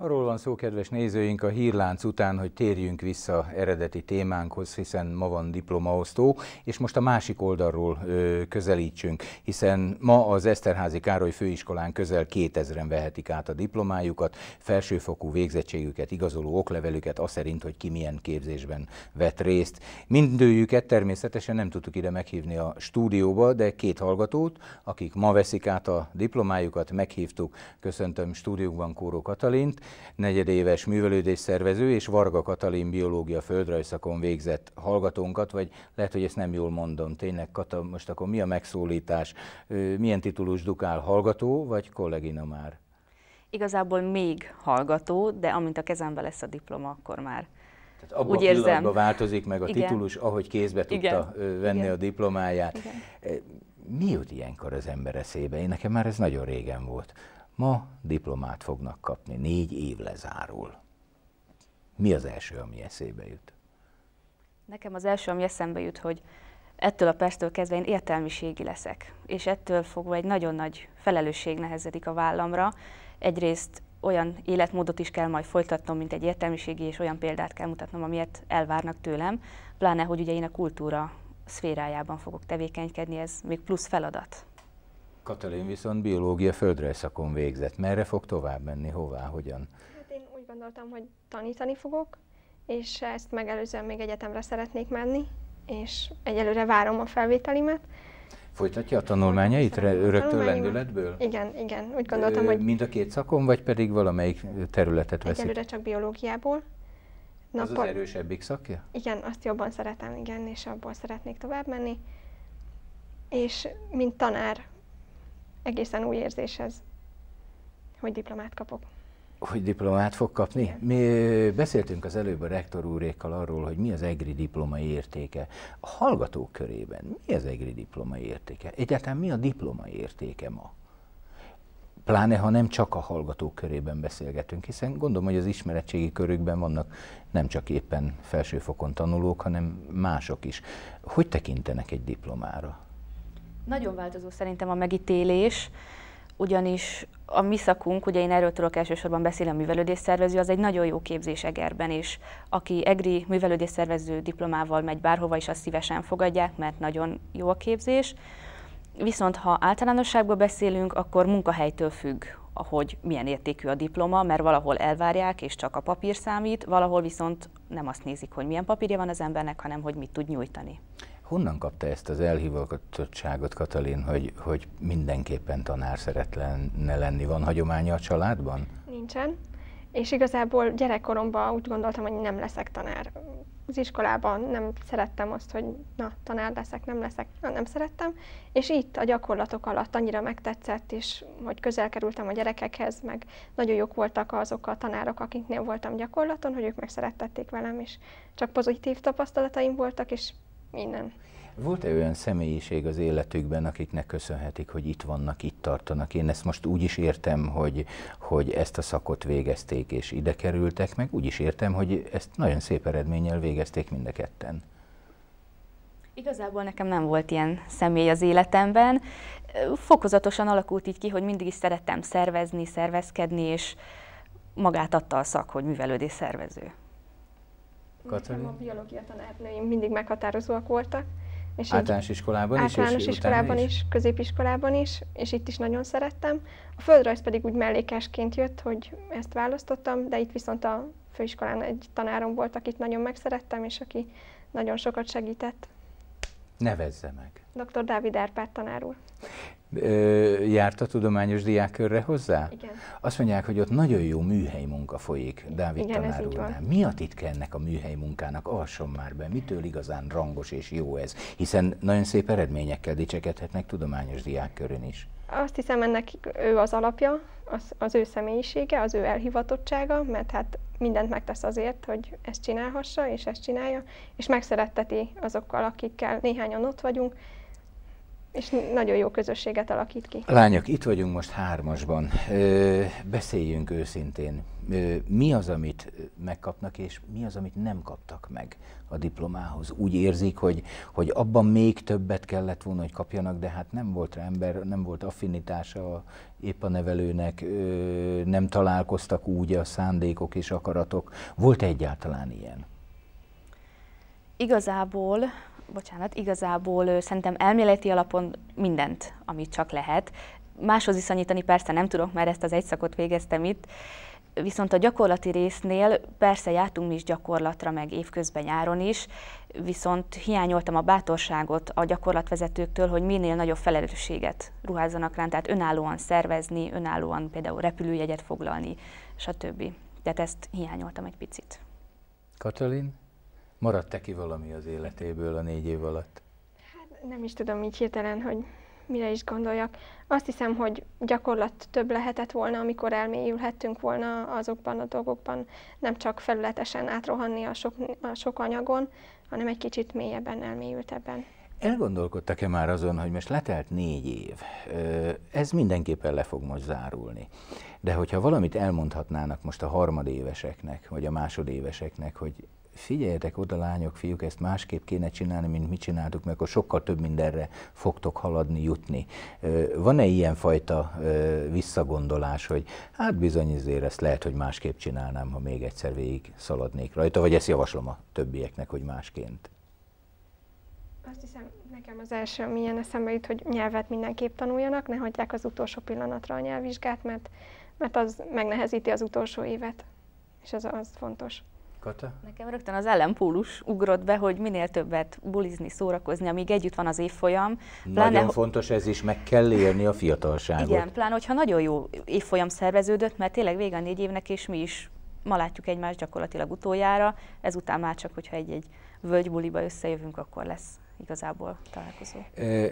Arról van szó, kedves nézőink, a hírlánc után, hogy térjünk vissza eredeti témánkhoz, hiszen ma van diplomaosztó, és most a másik oldalról ö, közelítsünk, hiszen ma az Eszterházi Károly Főiskolán közel 2000-en vehetik át a diplomájukat, felsőfokú végzettségüket, igazoló oklevelüket, az szerint, hogy ki milyen képzésben vett részt. Mindőjüket természetesen nem tudtuk ide meghívni a stúdióba, de két hallgatót, akik ma veszik át a diplomájukat, meghívtuk. Köszöntöm stúdióban Kóró Katalint, negyedéves művelődés szervező és Varga Katalin biológia földrajzszakon végzett hallgatónkat, vagy lehet, hogy ezt nem jól mondom, tényleg Kata, most akkor mi a megszólítás, milyen titulus dukál, hallgató vagy kollégina már? Igazából még hallgató, de amint a kezembe lesz a diploma, akkor már tehát abban Úgy a pillanatban változik meg a Igen. titulus, ahogy kézbe tudta Igen. venni Igen. a diplomáját. Igen. Mi jut ilyenkor az ember eszébe? Én nekem már ez nagyon régen volt. Ma diplomát fognak kapni, négy év lezárul. Mi az első, ami eszébe jut? Nekem az első, ami eszembe jut, hogy ettől a perctől kezdve én értelmiségi leszek, és ettől fogva egy nagyon nagy felelősség nehezedik a vállamra. Egyrészt olyan életmódot is kell majd folytatnom, mint egy értelmiségi, és olyan példát kell mutatnom, amiért elvárnak tőlem, pláne, hogy ugye én a kultúra szférájában fogok tevékenykedni, ez még plusz feladat. Katalin viszont biológia földrajzszakon végzett. Merre fog tovább menni, hová, hogyan? Hát én úgy gondoltam, hogy tanítani fogok, és ezt megelőzően még egyetemre szeretnék menni, és egyelőre várom a felvételimet. Folytatja a tanulmányait öröktől lendületből? Igen, igen. Úgy gondoltam, hogy... Mind a két szakon, vagy pedig valamelyik területet veszik? Egyelőre csak biológiából. Nappal... Az az erősebbik szakja? Igen, azt jobban szeretem, igen, és abból szeretnék tovább menni. És mint tanár egészen új érzés ez, hogy diplomát kapok. Hogy diplomát fog kapni? Mi beszéltünk az előbb a rektor úrékkal arról, hogy mi az EGRI diplomai értéke. A hallgatók körében mi az EGRI diplomai értéke? Egyáltalán mi a diplomai értéke ma? Pláne, ha nem csak a hallgatók körében beszélgetünk, hiszen gondolom, hogy az ismeretségi körükben vannak nem csak éppen felsőfokon tanulók, hanem mások is. Hogy tekintenek egy diplomára? Nagyon változó szerintem a megítélés, ugyanis a mi szakunk, ugye én erről tudok elsősorban beszélni, a szervező, az egy nagyon jó képzés Egerben, és aki EGRI szervező diplomával megy bárhova, is azt szívesen fogadják, mert nagyon jó a képzés. Viszont ha általánosságban beszélünk, akkor munkahelytől függ, hogy milyen értékű a diploma, mert valahol elvárják, és csak a papír számít, valahol viszont nem azt nézik, hogy milyen papírja van az embernek, hanem hogy mit tud nyújtani. Honnan kapta ezt az elhivatottságot Katalin, hogy, hogy mindenképpen tanár szeretne lenni? Van hagyománya a családban? Nincsen. És igazából gyerekkoromban úgy gondoltam, hogy nem leszek tanár. Az iskolában nem szerettem azt, hogy na, tanár leszek, nem leszek, na, nem szerettem. És itt a gyakorlatok alatt annyira megtetszett és hogy közel kerültem a gyerekekhez, meg nagyon jók voltak azok a tanárok, akiknél voltam gyakorlaton, hogy ők megszerettették velem, és csak pozitív tapasztalataim voltak, és minden. Volt-e olyan személyiség az életükben, akiknek köszönhetik, hogy itt vannak, itt tartanak? Én ezt most úgy is értem, hogy, hogy ezt a szakot végezték és ide kerültek, meg úgy is értem, hogy ezt nagyon szép eredménnyel végezték mind a ketten. Igazából nekem nem volt ilyen személy az életemben. Fokozatosan alakult így ki, hogy mindig is szerettem szervezni, szervezkedni, és magát adta a szak, hogy művelődés szervező. Katalin? a biológia tanárnőim mindig meghatározóak voltak. És általános iskolában is? Általános iskolában is, is, középiskolában is, és itt is nagyon szerettem. A földrajz pedig úgy mellékesként jött, hogy ezt választottam, de itt viszont a főiskolán egy tanárom volt, akit nagyon megszerettem, és aki nagyon sokat segített. Nevezze meg. Dr. Dávid Árpád tanár úr járt a tudományos diákörre hozzá? Igen. Azt mondják, hogy ott nagyon jó műhely munka folyik Dávid Igen, tanár úrnál. Mi a titke ennek a műhely munkának? Alsom már be, mitől igazán rangos és jó ez? Hiszen nagyon szép eredményekkel dicsekedhetnek tudományos diákkörön is. Azt hiszem ennek ő az alapja, az, az ő személyisége, az ő elhivatottsága, mert hát mindent megtesz azért, hogy ezt csinálhassa, és ezt csinálja, és megszeretteti azokkal, akikkel néhányan ott vagyunk, és nagyon jó közösséget alakít ki. Lányok, itt vagyunk most hármasban. Ö, beszéljünk őszintén. Ö, mi az, amit megkapnak, és mi az, amit nem kaptak meg a diplomához? Úgy érzik, hogy, hogy abban még többet kellett volna, hogy kapjanak, de hát nem volt rá ember, nem volt affinitása a, épp a nevelőnek, ö, nem találkoztak úgy a szándékok és akaratok. Volt -e egyáltalán ilyen? Igazából bocsánat, igazából szerintem elméleti alapon mindent, amit csak lehet. Máshoz viszonyítani persze nem tudok, mert ezt az egy szakot végeztem itt, viszont a gyakorlati résznél persze jártunk mi is gyakorlatra, meg évközben nyáron is, viszont hiányoltam a bátorságot a gyakorlatvezetőktől, hogy minél nagyobb felelősséget ruházzanak rám, tehát önállóan szervezni, önállóan például repülőjegyet foglalni, stb. Tehát ezt hiányoltam egy picit. Katalin? Maradt-e ki valami az életéből a négy év alatt? Hát nem is tudom így hirtelen, hogy mire is gondoljak. Azt hiszem, hogy gyakorlat több lehetett volna, amikor elmélyülhettünk volna azokban a dolgokban, nem csak felületesen átrohanni a sok, a sok anyagon, hanem egy kicsit mélyebben, elmélyültebben. Elgondolkodtak-e már azon, hogy most letelt négy év, ez mindenképpen le fog most zárulni. De hogyha valamit elmondhatnának most a harmadéveseknek, vagy a másodéveseknek, hogy figyeljetek oda lányok, fiúk, ezt másképp kéne csinálni, mint mi csináltuk, mert akkor sokkal több mindenre fogtok haladni, jutni. Van-e ilyenfajta visszagondolás, hogy hát bizony ezért ezt lehet, hogy másképp csinálnám, ha még egyszer végig szaladnék rajta, vagy ezt javaslom a többieknek, hogy másként? Azt hiszem, nekem az első, ami ilyen eszembe jut, hogy nyelvet mindenképp tanuljanak, ne hagyják az utolsó pillanatra a nyelvvizsgát, mert, mert az megnehezíti az utolsó évet, és ez az fontos. Kata? Nekem rögtön az ellenpólus ugrott be, hogy minél többet bulizni, szórakozni, amíg együtt van az évfolyam. Pláne, nagyon fontos ez is, meg kell élni a fiatalságot. Igen, pláne, hogyha nagyon jó évfolyam szerveződött, mert tényleg vége a négy évnek, és mi is ma látjuk egymást gyakorlatilag utoljára, ezután már csak, hogyha egy-egy völgybuliba összejövünk, akkor lesz igazából találkozó.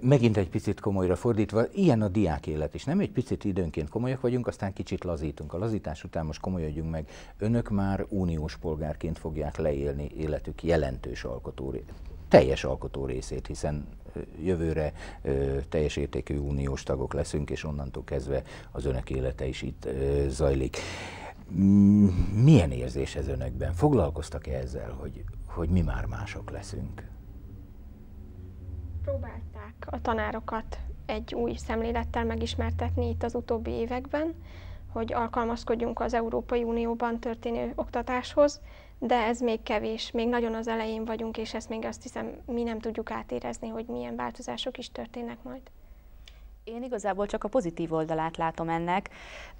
Megint egy picit komolyra fordítva, ilyen a diák élet is. Nem egy picit időnként komolyak vagyunk, aztán kicsit lazítunk. A lazítás után most komolyodjunk meg. Önök már uniós polgárként fogják leélni életük jelentős alkotó, teljes alkotó részét, hiszen jövőre ö, teljes értékű uniós tagok leszünk, és onnantól kezdve az önök élete is itt ö, zajlik. Mm, milyen érzés ez önökben? Foglalkoztak-e ezzel, hogy, hogy mi már mások leszünk? Próbálták a tanárokat egy új szemlélettel megismertetni itt az utóbbi években, hogy alkalmazkodjunk az Európai Unióban történő oktatáshoz, de ez még kevés, még nagyon az elején vagyunk, és ezt még azt hiszem mi nem tudjuk átérezni, hogy milyen változások is történnek majd. Én igazából csak a pozitív oldalát látom ennek,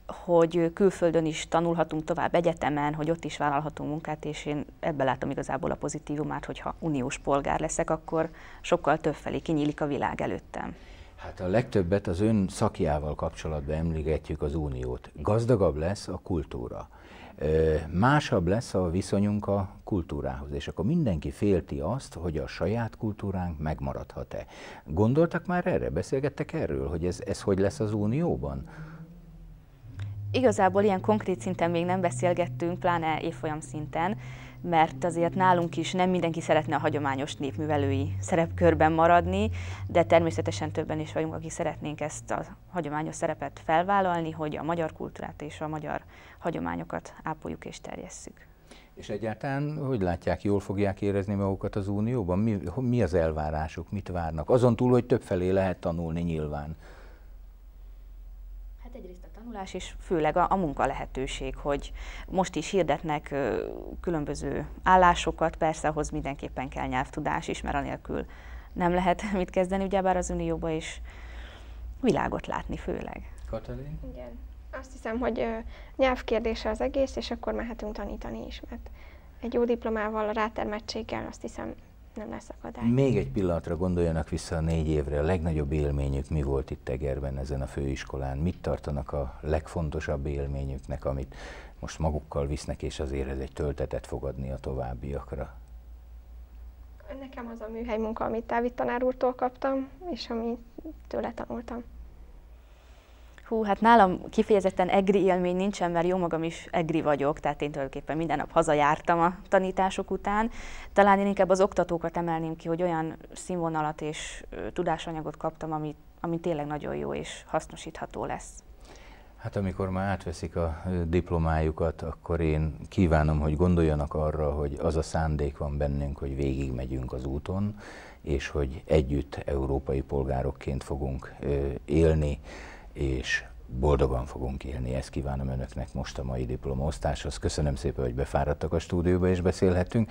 hogy külföldön is tanulhatunk tovább egyetemen, hogy ott is vállalhatunk munkát, és én ebben látom igazából a pozitívumát, hogyha uniós polgár leszek, akkor sokkal felé kinyílik a világ előttem. Hát a legtöbbet az ön szakjával kapcsolatban emlégetjük az uniót. Gazdagabb lesz a kultúra másabb lesz a viszonyunk a kultúrához, és akkor mindenki félti azt, hogy a saját kultúránk megmaradhat-e. Gondoltak már erre? Beszélgettek erről, hogy ez, ez hogy lesz az Unióban? Igazából ilyen konkrét szinten még nem beszélgettünk, pláne évfolyam szinten, mert azért nálunk is nem mindenki szeretne a hagyományos népművelői szerepkörben maradni, de természetesen többen is vagyunk, akik szeretnénk ezt a hagyományos szerepet felvállalni, hogy a magyar kultúrát és a magyar hagyományokat ápoljuk és terjesszük. És egyáltalán hogy látják, jól fogják érezni magukat az Unióban? Mi, mi az elvárásuk, mit várnak? Azon túl, hogy többfelé lehet tanulni nyilván tanulás és főleg a, a munka lehetőség, hogy most is hirdetnek ö, különböző állásokat, persze ahhoz mindenképpen kell nyelvtudás is, mert anélkül nem lehet mit kezdeni, ugyebár az Unióba is világot látni főleg. Katalin? Igen. Azt hiszem, hogy ö, nyelvkérdése az egész, és akkor mehetünk tanítani is, mert egy jó diplomával, a rátermettséggel azt hiszem nem lesz akadály. Még egy pillanatra gondoljanak vissza a négy évre. A legnagyobb élményük mi volt itt Tegerben ezen a főiskolán? Mit tartanak a legfontosabb élményüknek, amit most magukkal visznek, és azért ez egy töltetet fogadni a továbbiakra? Nekem az a műhely munka, amit Dávid tanár úrtól kaptam, és amit tőle tanultam. Hú, hát nálam kifejezetten egri élmény nincsen, mert jó magam is egri vagyok, tehát én tulajdonképpen minden nap hazajártam a tanítások után. Talán én inkább az oktatókat emelném ki, hogy olyan színvonalat és tudásanyagot kaptam, ami, ami tényleg nagyon jó és hasznosítható lesz. Hát amikor már átveszik a diplomájukat, akkor én kívánom, hogy gondoljanak arra, hogy az a szándék van bennünk, hogy végigmegyünk az úton, és hogy együtt európai polgárokként fogunk élni, és boldogan fogunk élni. Ezt kívánom önöknek most a mai diplomaosztáshoz. Köszönöm szépen, hogy befáradtak a stúdióba és beszélhettünk.